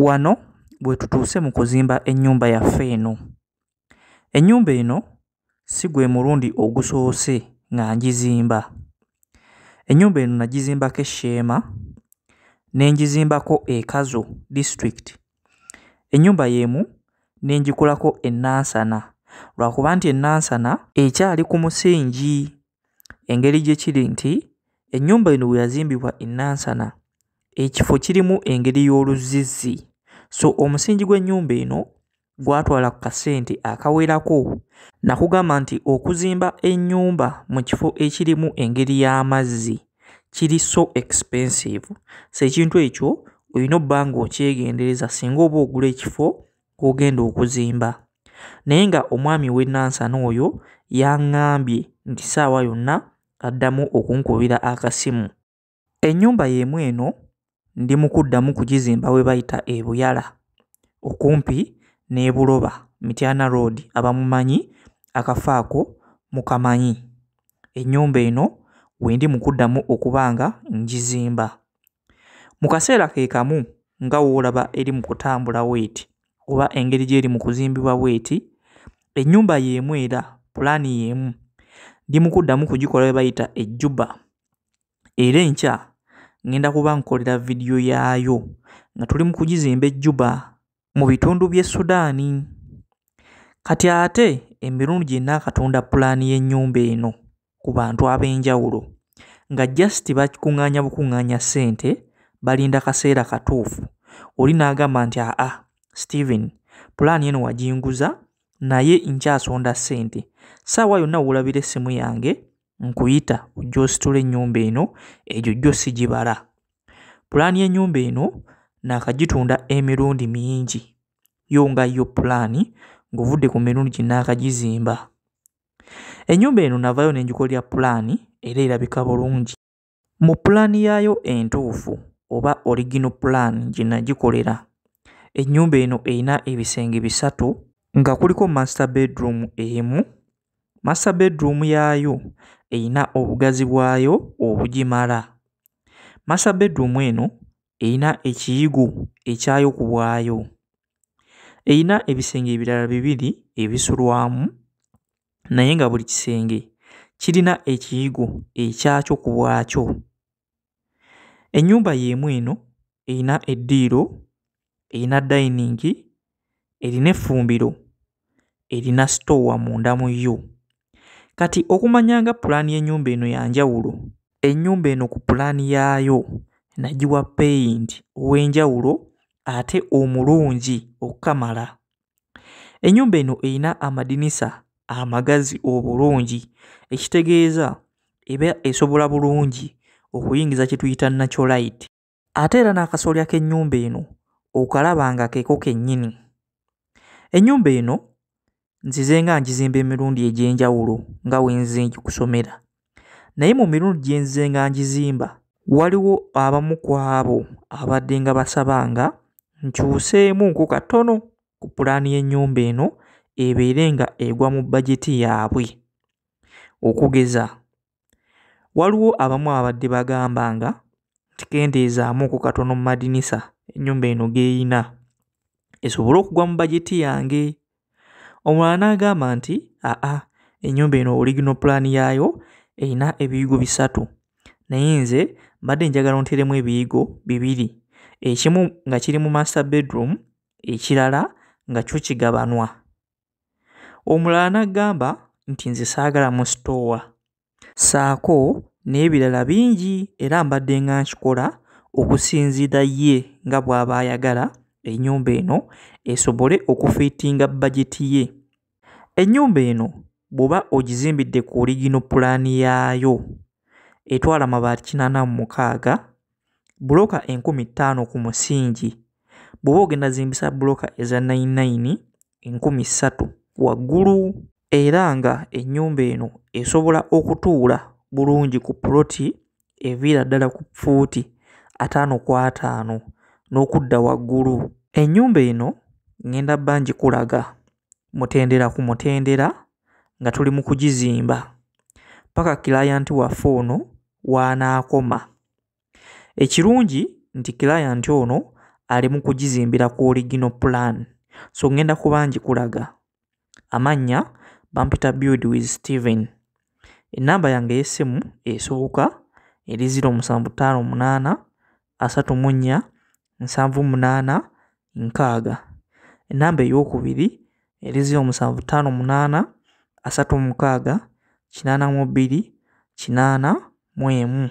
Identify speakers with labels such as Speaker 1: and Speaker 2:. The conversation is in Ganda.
Speaker 1: wano bwe tutuuse mu kuzimba ennyumba yaffe eno ennyumba eno si gwe mulundi ogusoose nga ngizimba ennyumba eno nagizimbako esheema ne ngizimbako ekazo disitulikiti ennyumba y'emu ne ngikulako ennansana lwakuba nti ennansana ekyali ku musingi engeri gye kiri nti ennyumba eno bwe yazimbibwa ennansana ekifo kirimu engeri y'oluzizi so omusingi gw'ennyumba eno gwatwala ku kasente akawerako nakugamba nti okuzimba ennyumba mu kifo ekirimu engeri y'amazzi kiri so expensive so ekintu ekyo olina obbanga okyegendereza singa oba ogula ekifo ogenda okuzimba naye nga omwami w'ennansana oyo yaŋŋambye nti saawa yonna addamu okunkubira akasimu ennyumba y'emu eno ndi mu kuddamu kugizimba we bayita ebuyala okumpi n'ebuloba mityana road abamumanyi akafaako mukamanyi ennyumba eno we ndi mu kuddamu okuba nga ngizimba mu kaseera ke kamu nga woolaba eri mu kutambula weeti oba engeri gy'eri mu kuzimbibwa weeti ennyumba y'emu era pulaani y'emu ndi mu kuddamu kugikola we bayita ejjuba era enkya ngenda kuba nkolera vidiyo yaayo nga tuli mu kugizimba ejjuba mu bitundu by'e sudaani kati ate emirundi gyenna akatunda pulaani y'ennyumba eno ku bantu ab'enjawulo nga jasiti bakikuŋŋaanya bukuŋŋaanya ssente balinda kaseera katuufu oli n'agamba nti aa steven pulaani eno wajinguza naye nkyasonda ssente saawa yonna wolabira essimu yange nkuyita ojja ositula ennyumba eno egyo jjo sigibala pulaani y'ennyumba eno naakagitunda emirundi mingi yo nga yo pulaani ng'ovudde ku mirundi gye naakagizimba ennyumba eno navaayo n'enjuko lya pulaani era erabika bulungi mu pulaani yaayo entuufu oba origino pulaani gye nagikolera ennyumba eno erina ebisenge bisatu nga kuliko master bedroom emu Master bedroom yaayo eyina obugazi bwayo obugimala. Master bedroom eno eyina ekiyigu ekyayo ku bwayo. Eyina ebisenge ebirala bibiri ebisulwamu naye nga buli kisenge kirina ekiyigo ekyakyo ku bwakyo. Ennyumba y'emu eno eyina eddiiro, eyina dayiningi, erina effumbiro, erina sitoowa munda mu yo. kati okumanya nga pulaani y'ennyumba eno yanjawulo ennyumba eno ku pulaani yaayo nagiwa peyinti ow'enjawulo ate omulungi okkamala ennyumba eno erina amadinisa amagazi obulungi ekitegeeza eba esobola bulungi okuyingiza kye tuyita nacholite ate era n'akasolya k'ennyumba eno okalaba nga keko kennyini ennyumba eno nzize nga ngizimba emirundi egy'enjawulo nga wenze nkikusomera naye mu mirundi gye nzize nga ngizimba waliwo abamu ku abo abadde nga basabanga nkyuseemu nko katono ku pulaani y'ennyumba eno ebeere nga egwa mu bajeti yaabwe okugeza waliwo abamu abadde bagambanga tikendeezaamu nko katono mu madinisa ennyumba eno geeyina esobole okugwa mu bajeti yange omulala n'agamba nti aa ennyumba eno original plan yaayo erina ebiyigo bisatu naye nze mbadde njagala onteremu ebiyigo bibiri ekimu nga kiri mu master bedroom ekirala nga kyo kigabanwa omulala n'agamba nti nze saagala mu stoowa saako n'ebirala bingi era mbadde nga nkikola okusinziira ye nga bw'aba ayagala ennyumba eno esobole okufiitinga bajeti ye ennyumba eno bw'oba ogizimbidde ku origino pulaani yaayo etwala mabaati kinaana mu mukaaga buloka enkumi ttaano ku musingi bw'oba ogenda zimbisa buloka eza 99 enkumi ssatu waggulu era nga ennyumba eno esobola okutuula bulungi ku puloti eviira ddala ku fuuti ataano kw ataano n'okudda waggulu ennyumba eno ŋenda bba ngikulaga mutendera ku mutendera nga tuli mu kugizimba paka kilayanti waffe ono w'anaakoma ekirungi nti kilayanti ono ali mu kugizimbira ku origino pulan so ŋenda kuba ngikulaga amannya bampita build with steven ennamba yange yessimu esooka eri 0758 34 nsanvu munaana nkaaga enamba eyokubiri erizi omusanvu ttaano munaana asatu mukaaga kinaana mu bbiri kinaana mu emu